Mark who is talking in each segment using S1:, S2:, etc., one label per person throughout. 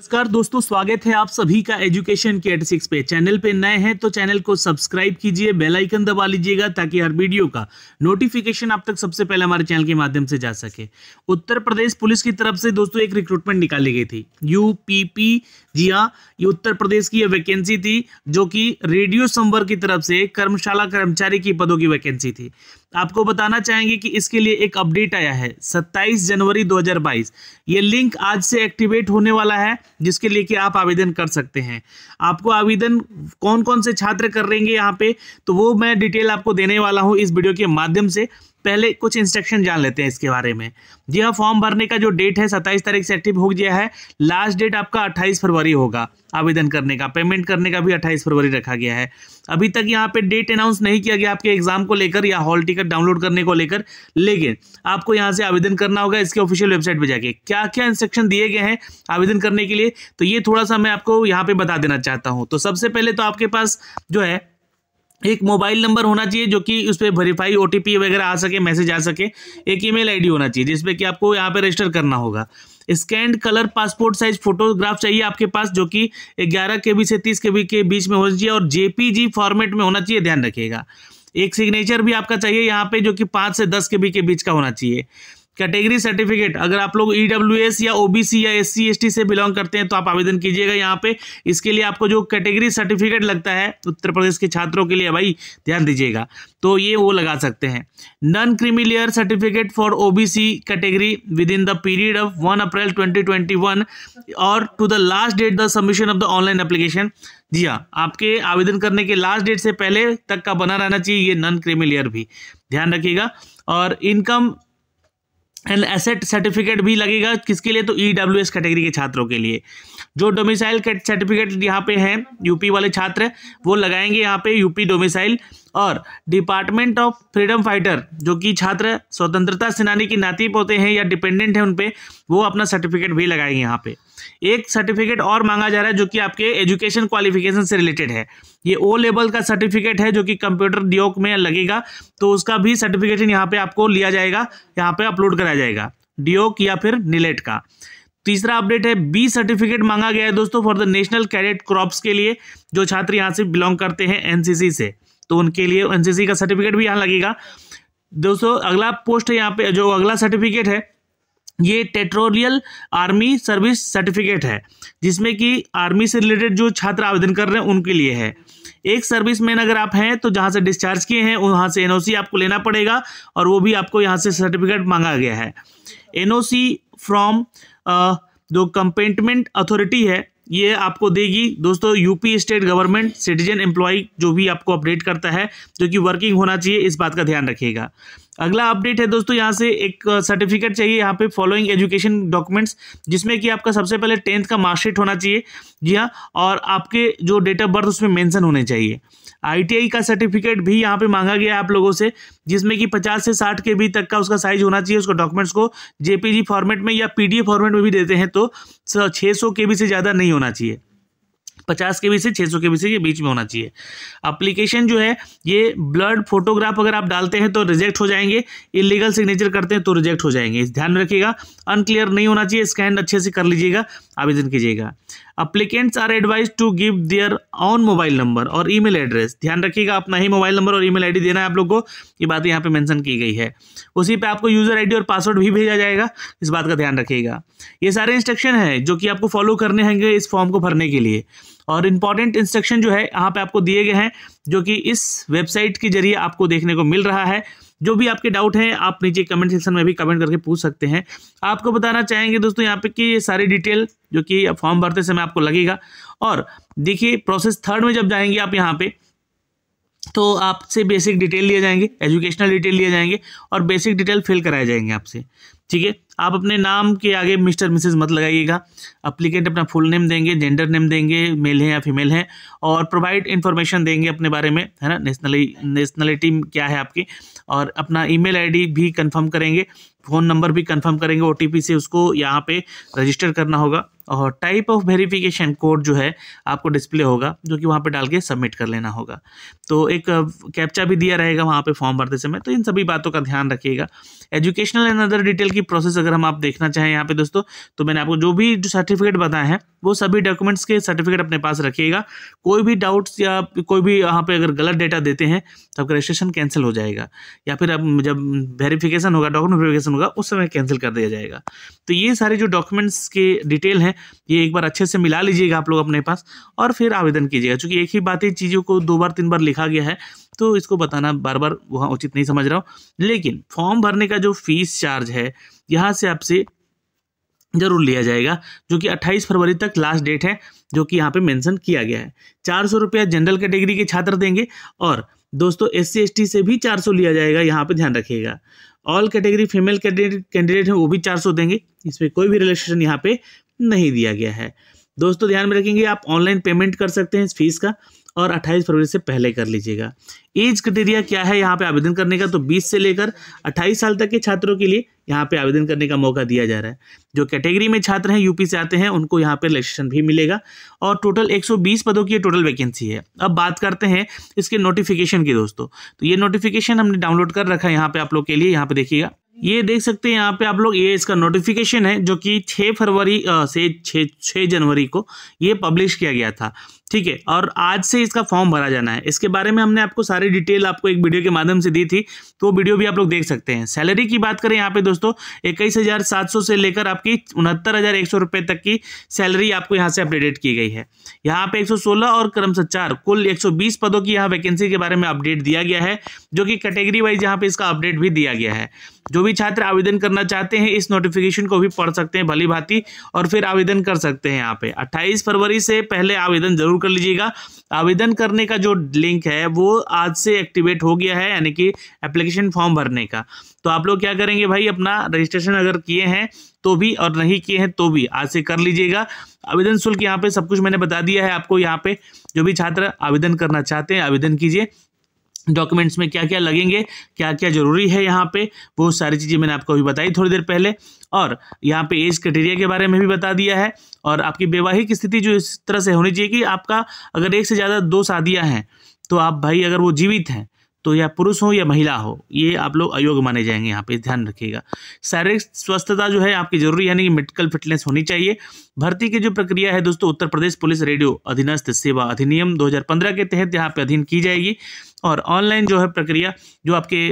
S1: नमस्कार दोस्तों स्वागत है आप सभी का एजुकेशन के एट सिक्स पे चैनल पे नए हैं तो चैनल को सब्सक्राइब कीजिए बेल आइकन दबा लीजिएगा ताकि हर वीडियो का नोटिफिकेशन आप तक सबसे पहले हमारे चैनल के माध्यम से जा सके उत्तर प्रदेश पुलिस की तरफ से दोस्तों एक रिक्रूटमेंट निकाली गई थी यूपीपी जी हाँ ये उत्तर प्रदेश की वैकेंसी थी जो कि रेडियो संवर्ग की तरफ से कर्मशाला कर्मचारी की पदों की वैकेंसी थी आपको बताना चाहेंगे कि इसके लिए एक अपडेट आया है 27 जनवरी 2022 ये लिंक आज से एक्टिवेट होने वाला है जिसके लिए कि आप आवेदन कर सकते हैं आपको आवेदन कौन कौन से छात्र कर यहाँ पे तो वो मैं डिटेल आपको देने वाला हूँ इस वीडियो के माध्यम से पहले कुछ इंस्ट्रक्शन जान लेते हैं इसके बारे में यह हाँ, फॉर्म भरने का जो डेट है सत्ताईस तारीख से एक्टिव हो गया है लास्ट डेट आपका अट्ठाईस फरवरी होगा आवेदन करने का पेमेंट करने का भी अट्ठाईस फरवरी रखा गया है अभी तक यहाँ पे डेट अनाउंस नहीं किया गया आपके एग्जाम को लेकर या हॉल टिकट डाउनलोड करने को लेकर लेकिन आपको यहाँ से आवेदन करना होगा इसके ऑफिशियल वेबसाइट पर जाके क्या क्या इंस्ट्रक्शन दिए गए हैं आवेदन करने के लिए तो ये थोड़ा सा मैं आपको यहाँ पे बता देना चाहता हूँ तो सबसे पहले तो आपके पास जो है एक मोबाइल नंबर होना चाहिए जो कि उस पर वेरीफाई ओ वगैरह आ सके मैसेज आ सके एक ईमेल आईडी होना चाहिए जिसपे कि आपको यहाँ पे रजिस्टर करना होगा scanned colour passport size photograph चाहिए आपके पास जो कि 11 के बी से 30 के बी के बीच में होना चाहिए और जेपीजी फॉर्मेट में होना चाहिए ध्यान रखिएगा एक सिग्नेचर भी आपका चाहिए यहाँ पे जो कि पाँच से दस के बी के बीच का होना चाहिए कैटेगरी सर्टिफिकेट अगर आप लोग ई e या ओबीसी या एस सी से बिलोंग करते हैं तो आप आवेदन कीजिएगा यहाँ पे इसके लिए आपको जो कैटेगरी सर्टिफिकेट लगता है उत्तर प्रदेश के छात्रों के लिए भाई ध्यान दीजिएगा तो ये वो लगा सकते हैं non creamy layer certificate for OBC category within the period of one April twenty और to the last date the submission of the online application जी हाँ आपके आवेदन करने के लास्ट डेट से पहले तक का बना रहना चाहिए ये नन क्रीमिलियर भी ध्यान रखिएगा और इनकम एंड एसेट सर्टिफिकेट भी लगेगा किसके लिए तो ई डब्ल्यू एस कैटेगरी के छात्रों के लिए जो डोमिसाइल सर्टिफिकेट यहाँ पे हैं यूपी वाले छात्र वो लगाएंगे यहाँ पे यूपी डोमिसाइल और डिपार्टमेंट ऑफ फ्रीडम फाइटर जो कि छात्र स्वतंत्रता सेनानी की नाती पोते हैं या डिपेंडेंट हैं उन पर वो अपना सर्टिफिकेट भी लगाएंगे यहाँ पर एक सर्टिफिकेट और मांगा जा रहा है जो कि आपके एजुकेशन क्वालिफिकेशन से रिलेटेड है ये ओ लेवल का सर्टिफिकेट है जो कि कंप्यूटर डिओक में लगेगा तो उसका भी सर्टिफिकेशन यहाँ पे आपको लिया जाएगा यहाँ पे अपलोड कराया जाएगा डिओक या फिर निलेट e का तीसरा अपडेट है बी सर्टिफिकेट मांगा गया है दोस्तों for the national cadet crops के लिए जो छात्र यहाँ से बिलोंग करते हैं एनसीसी से तो उनके लिए एनसीसी का सर्टिफिकेट भी यहाँ लगेगा दोस्तों अगला पोस्ट है यहाँ पे जो अगला सर्टिफिकेट है ये टेट्रोरियल आर्मी सर्विस सर्टिफिकेट है जिसमें कि आर्मी से रिलेटेड जो छात्र आवेदन कर रहे हैं उनके लिए है एक सर्विस मैन अगर आप हैं तो जहाँ से डिस्चार्ज किए हैं वहाँ से एनओसी आपको लेना पड़ेगा और वो भी आपको यहाँ से सर्टिफिकेट मांगा गया है एनओसी फ्रॉम जो कंपेंटमेंट अथॉरिटी है ये आपको देगी दोस्तों UP state government citizen employ जो भी आपको अपडेट करता है जो कि वर्किंग होना चाहिए इस बात का ध्यान रखिएगा अगला अपडेट है दोस्तों यहाँ से एक सर्टिफिकेट चाहिए यहाँ पे फॉलोइंग एजुकेशन डॉक्यूमेंट्स जिसमें कि आपका सबसे पहले टेंथ का मार्कशीट होना चाहिए जी हाँ और आपके जो डेट ऑफ बर्थ उसमें मेंशन होने चाहिए आईटीआई का सर्टिफिकेट भी यहाँ पे मांगा गया है आप लोगों से जिसमें कि 50 से 60 के बी तक का उसका साइज होना चाहिए उसका डॉक्यूमेंट्स को जेपीजी फॉर्मेट में या पीडीएफ फॉर्मेट में भी देते हैं तो सौ के बी से ज़्यादा नहीं होना चाहिए पचास के बी से छः सौ के बी ये बीच में होना चाहिए अप्लीकेशन जो है ये ब्लड फोटोग्राफ अगर आप डालते हैं तो रिजेक्ट हो जाएंगे इलीगल सिग्नेचर करते हैं तो रिजेक्ट हो जाएंगे ध्यान रखिएगा अनक्लियर नहीं होना चाहिए स्कैन अच्छे से कर लीजिएगा आवेदन कीजिएगा applicants are advised to give their own mobile number और ईमेल एड्रेस ध्यान रखिएगा अपना ही मोबाइल नंबर और ईमेल आईडी देना है आप लोग को ये बात यहाँ पे मेंशन की गई है उसी पे आपको यूजर आईडी और पासवर्ड भी भेजा जाएगा इस बात का ध्यान रखिएगा ये सारे इंस्ट्रक्शन है जो कि आपको फॉलो करने होंगे इस फॉर्म को भरने के लिए और इम्पॉर्टेंट इंस्ट्रक्शन जो है यहाँ पे आपको दिए गए हैं जो कि इस वेबसाइट के जरिए आपको देखने को मिल रहा है जो भी आपके डाउट हैं आप नीचे कमेंट सेक्शन में भी कमेंट करके पूछ सकते हैं आपको बताना चाहेंगे दोस्तों यहाँ पे कि सारी डिटेल जो कि फॉर्म भरते समय आपको लगेगा और देखिए प्रोसेस थर्ड में जब जाएंगे आप यहाँ पे तो आपसे बेसिक डिटेल लिए जाएंगे एजुकेशनल डिटेल लिए जाएंगे और बेसिक डिटेल फिल कराए जाएंगे आपसे ठीक है आप अपने नाम के आगे मिस्टर मिसेज मत लगाइएगा अप्लीकेंट अपना फुल नेम देंगे जेंडर नेम देंगे मेल है या फीमेल है और प्रोवाइड इन्फॉर्मेशन देंगे अपने बारे में है ना नेशनली नेशनलिटी क्या है आपकी और अपना ईमेल आईडी भी कंफर्म करेंगे फ़ोन नंबर भी कंफर्म करेंगे ओ से उसको यहाँ पे रजिस्टर करना होगा और टाइप ऑफ वेरिफिकेशन कोड जो है आपको डिस्प्ले होगा जो कि वहाँ पे डाल के सबमिट कर लेना होगा तो एक कैप्चा भी दिया रहेगा वहाँ पे फॉर्म भरते समय तो इन सभी बातों का ध्यान रखिएगा एजुकेशनल एंड अदर डिटेल की प्रोसेस अगर हम आप देखना चाहें यहाँ पे दोस्तों तो मैंने आपको जो भी जो सर्टिफिकेट बताए हैं वो सभी डॉक्यूमेंट्स के सर्टिफिकेट अपने पास रखिएगा कोई भी डाउट्स या कोई भी यहाँ पे अगर गलत डेटा देते हैं तो आपका रजिस्ट्रेशन कैंसिल हो जाएगा या फिर अब जब वेरिफिकेशन होगा डॉक्यूमेंट वेरिफिकेशन होगा उस समय कैंसिल कर दिया जाएगा तो ये सारे जो डॉक्यूमेंट्स के डिटेल हैं ये एक बार अच्छे से मिला लीजिएगा आप लोग अपने पास और फिर आवेदन कीजिएगा चूँकि एक ही बात है चीज़ों को दो बार तीन बार लिखा गया है तो इसको बताना बार बार वहाँ उचित नहीं समझ रहा हूँ लेकिन फॉर्म भरने का जो फीस चार्ज है यहाँ से आपसे जरूर लिया जाएगा जो कि 28 फरवरी तक लास्ट डेट है जो कि यहाँ पे मेंशन किया गया है चार सौ रुपया जनरल कैटेगरी के, के छात्र देंगे और दोस्तों एस सी से भी 400 लिया जाएगा यहाँ पे ध्यान रखिएगा ऑल कैटेगरी फीमेल कैंडिडेट हैं वो भी 400 देंगे इसमें कोई भी रिलेशन यहाँ पे नहीं दिया गया है दोस्तों ध्यान में रखेंगे आप ऑनलाइन पेमेंट कर सकते हैं इस फीस का और 28 फरवरी से पहले कर लीजिएगा एज क्राइटेरिया क्या है यहाँ पे आवेदन करने का तो 20 से लेकर 28 साल तक के छात्रों के लिए यहाँ पे आवेदन करने का मौका दिया जा रहा है जो कैटेगरी में छात्र हैं यूपी से आते हैं उनको यहाँ पे रजिस्ट्रेशन भी मिलेगा और टोटल 120 पदों की टोटल वैकेंसी है अब बात करते हैं इसके नोटिफिकेशन की दोस्तों तो ये नोटिफिकेशन हमने डाउनलोड कर रखा है यहाँ पे आप लोग के लिए यहाँ पे देखिएगा ये देख सकते हैं यहाँ पे आप लोग ये इसका नोटिफिकेशन है जो कि 6 फरवरी से 6 6 जनवरी को ये पब्लिश किया गया था ठीक है और आज से इसका फॉर्म भरा जाना है इसके बारे में हमने आपको सारी डिटेल आपको एक वीडियो के माध्यम से दी थी तो वीडियो भी आप लोग देख सकते हैं सैलरी की बात करें यहाँ पे दोस्तों इक्कीस हज़ार सात सौ से लेकर आपकी उनहत्तर हज़ार एक सौ रुपये तक की सैलरी आपको यहाँ से अपडेट की गई है यहाँ पे एक सौ सोलह और क्रम कुल एक सौ बीस पदों की यहाँ वैकेंसी के बारे में अपडेट दिया गया है जो कि कैटेगरी वाइज यहाँ पे इसका अपडेट भी दिया गया है जो भी छात्र आवेदन करना चाहते हैं इस नोटिफिकेशन को भी पढ़ सकते हैं भली भांति और फिर आवेदन कर सकते हैं यहाँ पे 28 फरवरी से पहले आवेदन जरूर कर लीजिएगा आवेदन करने का जो लिंक है वो आज से एक्टिवेट हो गया है यानी कि एप्लीकेशन फॉर्म भरने का तो आप लोग क्या करेंगे भाई अपना रजिस्ट्रेशन अगर किए हैं तो भी और नहीं किए हैं तो भी आज से कर लीजिएगा आवेदन शुल्क यहाँ पे सब कुछ मैंने बता दिया है आपको यहाँ पे जो भी छात्र आवेदन करना चाहते हैं आवेदन कीजिए डॉक्यूमेंट्स में क्या क्या लगेंगे क्या क्या ज़रूरी है यहाँ पे वो सारी चीज़ें मैंने आपको अभी बताई थोड़ी देर पहले और यहाँ पे एज क्राइटेरिया के बारे में भी बता दिया है और आपकी वैवाहिक स्थिति जो इस तरह से होनी चाहिए कि आपका अगर एक से ज़्यादा दो शादियाँ हैं तो आप भाई अगर वो जीवित हैं तो या पुरुष हो या महिला हो ये आप लोग अयोग्य माने जाएंगे यहाँ पे ध्यान रखिएगा शारीरिक स्वस्थता जो है आपकी जरूरी यानी कि मेडिकल फिटनेस होनी चाहिए भर्ती की जो प्रक्रिया है दोस्तों उत्तर प्रदेश पुलिस रेडियो अधीनस्थ सेवा अधिनियम 2015 के तहत यहाँ पे अधीन की जाएगी और ऑनलाइन जो है प्रक्रिया जो आपके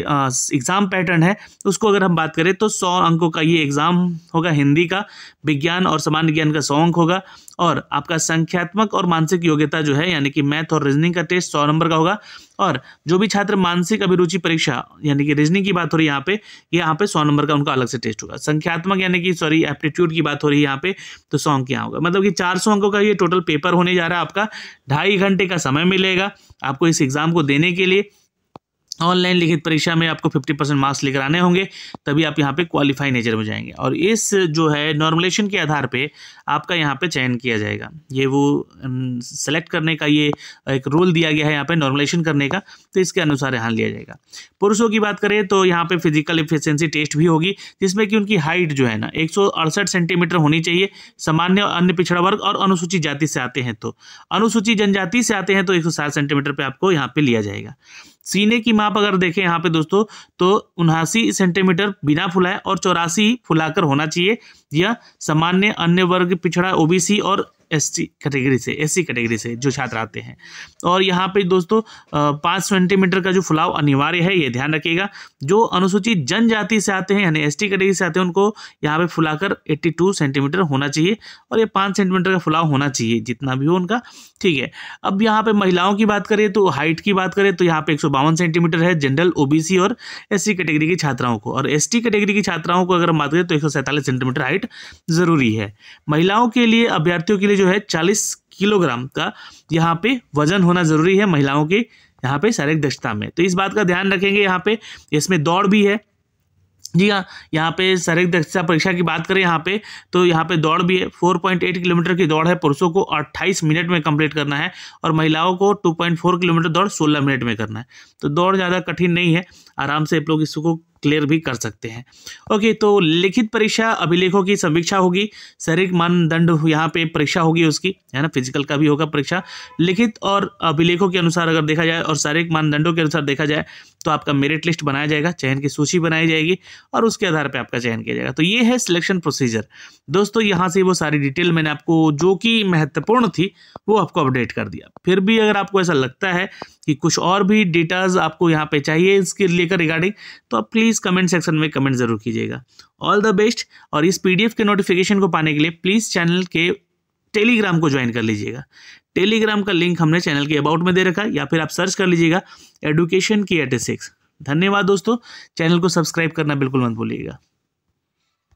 S1: एग्ज़ाम पैटर्न है उसको अगर हम बात करें तो सौ अंकों का ये एग्ज़ाम होगा हिंदी का विज्ञान और सामान्य ज्ञान का सौ अंक होगा और आपका संख्यात्मक और मानसिक योग्यता जो है यानी कि मैथ और रीजनिंग का टेस्ट सौ नंबर का होगा और जो भी छात्र मानसिक अभिरुचि परीक्षा यानी कि रीजनिंग की बात हो रही है यहाँ पे ये यहाँ पे सौ नंबर का उनका अलग से टेस्ट होगा संख्यात्मक यानी कि सॉरी एप्टीट्यूड की बात हो रही है यहाँ पे तो सौ अंक यहाँ होगा मतलब कि चार सौ अंकों का ये टोटल पेपर होने जा रहा है आपका ढाई घंटे का समय मिलेगा आपको इस एग्ज़ाम को देने के लिए ऑनलाइन लिखित परीक्षा में आपको 50 परसेंट मार्क्स लेकर आने होंगे तभी आप यहाँ पे क्वालिफाई नेचर में जाएंगे और इस जो है नॉर्मलेशन के आधार पे आपका यहाँ पे चयन किया जाएगा ये वो सेलेक्ट करने का ये एक रोल दिया गया है यहाँ पे नॉर्मलेशन करने का तो इसके अनुसार यहाँ लिया जाएगा पुरुषों की बात करें तो यहाँ पर फिजिकल इफिशेंसी टेस्ट भी होगी जिसमें कि उनकी हाइट जो है ना एक सेंटीमीटर होनी चाहिए सामान्य अन्य पिछड़ा वर्ग और अनुसूचित जाति से आते हैं तो अनुसूचित जनजाति से आते हैं तो एक सेंटीमीटर पर आपको यहाँ पर लिया जाएगा सीने की माप अगर देखें यहाँ पे दोस्तों तो उन्हासी सेंटीमीटर बिना फुलाए और चौरासी फुलाकर होना चाहिए यह सामान्य अन्य वर्ग पिछड़ा ओबीसी और एस कैटेगरी से एस कैटेगरी से जो छात्र आते हैं और यहाँ पे दोस्तों पाँच सेंटीमीटर का जो फुलाव अनिवार्य है ये ध्यान रखिएगा जो अनुसूचित जनजाति से आते हैं यानी एस कैटेगरी से आते हैं उनको यहाँ पे फुलाकर 82 सेंटीमीटर होना चाहिए और ये पाँच सेंटीमीटर का फुलाव होना चाहिए जितना भी हो उनका ठीक है अब यहाँ पर महिलाओं की बात करें तो हाइट की बात करें तो यहाँ पे एक सेंटीमीटर है जनरल ओ और एस कैटेगरी की छात्राओं को और एस कैटेगरी की छात्राओं को अगर बात करें तो एक सेंटीमीटर हाइट जरूरी है महिलाओं के लिए अभ्यर्थियों के लिए जो है चालीस किलोग्राम का यहाँ पे वजन होना ज़रूरी है महिलाओं के यहाँ पे शारीरिक दक्षता में तो इस बात का ध्यान रखेंगे यहाँ पे इसमें दौड़ भी है जी हाँ यहाँ पे शारीरिक दक्षता परीक्षा की बात करें यहाँ पे तो यहाँ पे दौड़ भी है 4.8 किलोमीटर की दौड़ है पुरुषों को 28 मिनट में कंप्लीट करना है और महिलाओं को 2.4 किलोमीटर दौड़ 16 मिनट में करना है तो दौड़ ज़्यादा कठिन नहीं है आराम से आप लोग इसको क्लियर भी कर सकते हैं ओके तो लिखित परीक्षा अभिलेखों की समीक्षा होगी शारीरिक मानदंड यहाँ पे परीक्षा होगी उसकी है ना फिजिकल का भी होगा परीक्षा लिखित और अभिलेखों के अनुसार अगर देखा जाए और शारीरिक मानदंडों के अनुसार देखा जाए तो आपका मेरिट लिस्ट बनाया जाएगा चयन की सूची बनाई जाएगी और उसके आधार पर आपका चयन किया जाएगा तो ये है सिलेक्शन प्रोसीजर दोस्तों यहाँ से वो सारी डिटेल मैंने आपको जो कि महत्वपूर्ण थी वो आपको अपडेट कर दिया फिर भी अगर आपको ऐसा लगता है कि कुछ और भी डेटाज आपको यहाँ पे चाहिए इसके लेकर रिगार्डिंग तो आप प्लीज़ कमेंट सेक्शन में कमेंट ज़रूर कीजिएगा ऑल द बेस्ट और इस पीडीएफ के नोटिफिकेशन को पाने के लिए प्लीज़ चैनल के टेलीग्राम को ज्वाइन कर लीजिएगा टेलीग्राम का लिंक हमने चैनल के अबाउट में दे रखा या फिर आप सर्च कर लीजिएगा एडुकेशन की एटेसिक्स धन्यवाद दोस्तों चैनल को सब्सक्राइब करना बिल्कुल मत भूलिएगा